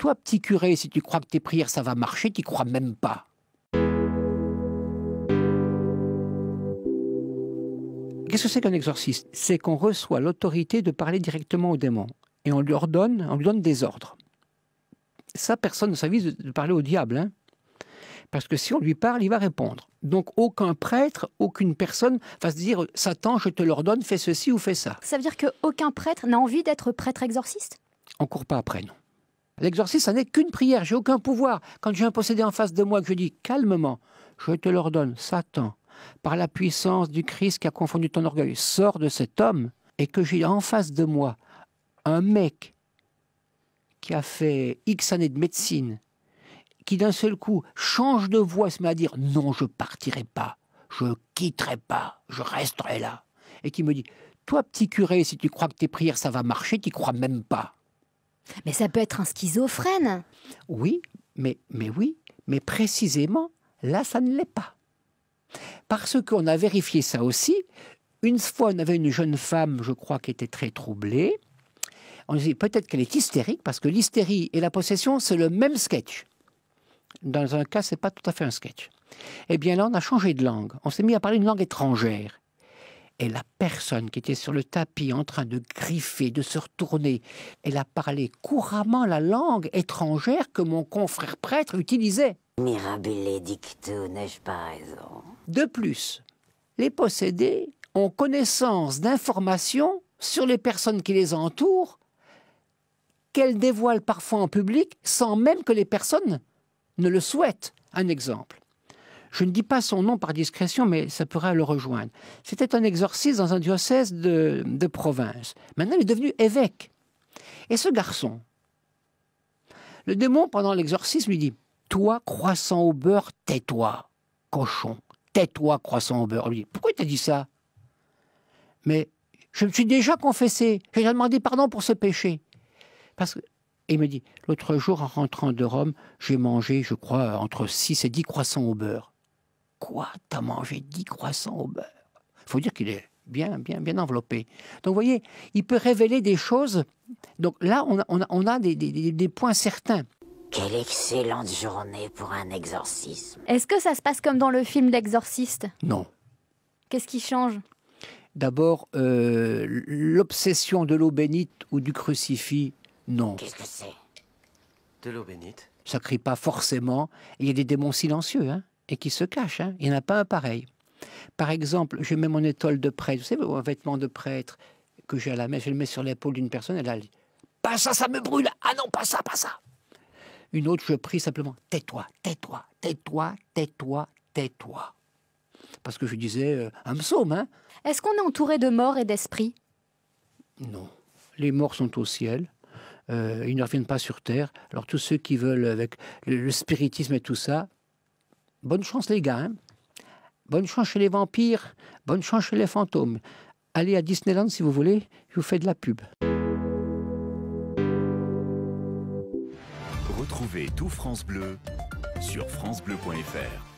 Toi, petit curé, si tu crois que tes prières, ça va marcher, tu crois même pas. Qu'est-ce que c'est qu'un exorciste C'est qu'on reçoit l'autorité de parler directement aux démons et on lui ordonne, on lui donne des ordres. Ça, personne ne s'avise de parler au diable, hein. parce que si on lui parle, il va répondre. Donc aucun prêtre, aucune personne va se dire Satan, je te l'ordonne, fais ceci ou fais ça. Ça veut dire qu'aucun prêtre n'a envie d'être prêtre exorciste On court pas après, non. L'exorcisme, ça n'est qu'une prière, j'ai aucun pouvoir. Quand j'ai un possédé en face de moi, que je dis calmement, je te l'ordonne, Satan, par la puissance du Christ qui a confondu ton orgueil, sors de cet homme, et que j'ai en face de moi un mec qui a fait X années de médecine, qui d'un seul coup change de voix, se met à dire non, je partirai pas, je quitterai pas, je resterai là, et qui me dit, toi petit curé, si tu crois que tes prières ça va marcher, tu crois même pas. Mais ça peut être un schizophrène. Oui, mais, mais oui, mais précisément, là, ça ne l'est pas. Parce qu'on a vérifié ça aussi. Une fois, on avait une jeune femme, je crois, qui était très troublée. On dit peut-être qu'elle est hystérique, parce que l'hystérie et la possession, c'est le même sketch. Dans un cas, ce n'est pas tout à fait un sketch. Eh bien là, on a changé de langue. On s'est mis à parler une langue étrangère. Et la personne qui était sur le tapis en train de griffer, de se retourner, elle a parlé couramment la langue étrangère que mon confrère prêtre utilisait. Mirabile dictu, n'ai-je pas raison De plus, les possédés ont connaissance d'informations sur les personnes qui les entourent qu'elles dévoilent parfois en public sans même que les personnes ne le souhaitent. Un exemple. Je ne dis pas son nom par discrétion, mais ça pourrait le rejoindre. C'était un exorciste dans un diocèse de, province. Maintenant, il est devenu évêque. Et ce garçon, le démon, pendant l'exorcisme, lui dit Toi, croissant au beurre, tais-toi, cochon, tais-toi, croissant au beurre. Il lui dit Pourquoi t'a dit ça Mais je me suis déjà confessé, j'ai déjà demandé pardon pour ce péché. Parce que, il me dit L'autre jour, en rentrant de Rome, j'ai mangé, je crois, entre 6 et 10 croissants au beurre. Quoi T'as mangé 10 croissants au beurre Il faut dire qu'il est bien, bien, bien enveloppé. Donc, vous voyez, il peut révéler des choses. Donc là, on a, on des, points certains. Quelle excellente journée pour un exorcisme. Est-ce que ça se passe comme dans le film L'Exorciste Non. Qu'est-ce qui change D'abord, euh, l'obsession de l'eau bénite ou du crucifix, non. Qu'est-ce que c'est De l'eau bénite Ça crie pas forcément. Il y a des démons silencieux. Hein et qui se cache, hein. Il n'y en a pas un pareil. Par exemple, je mets mon étoile de prêtre, vous savez, un vêtement de prêtre que j'ai à la main, je le mets sur l'épaule d'une personne, elle a dit Pas ça, ça me brûle Ah non, pas ça, pas ça Une autre, je prie simplement Tais-toi, tais-toi, tais-toi, tais-toi, tais-toi. Parce que je disais euh, un psaume. Hein. Est-ce qu'on est entouré de morts et d'esprits Non. Les morts sont au ciel. Euh, ils ne reviennent pas sur terre. Alors tous ceux qui veulent, avec le spiritisme et tout ça, bonne chance les gars. Hein. Bonne chance chez les vampires, bonne chance chez les fantômes. Allez à Disneyland si vous voulez, je vous fais de la pub. Retrouvez tout France Bleu sur francebleu.fr.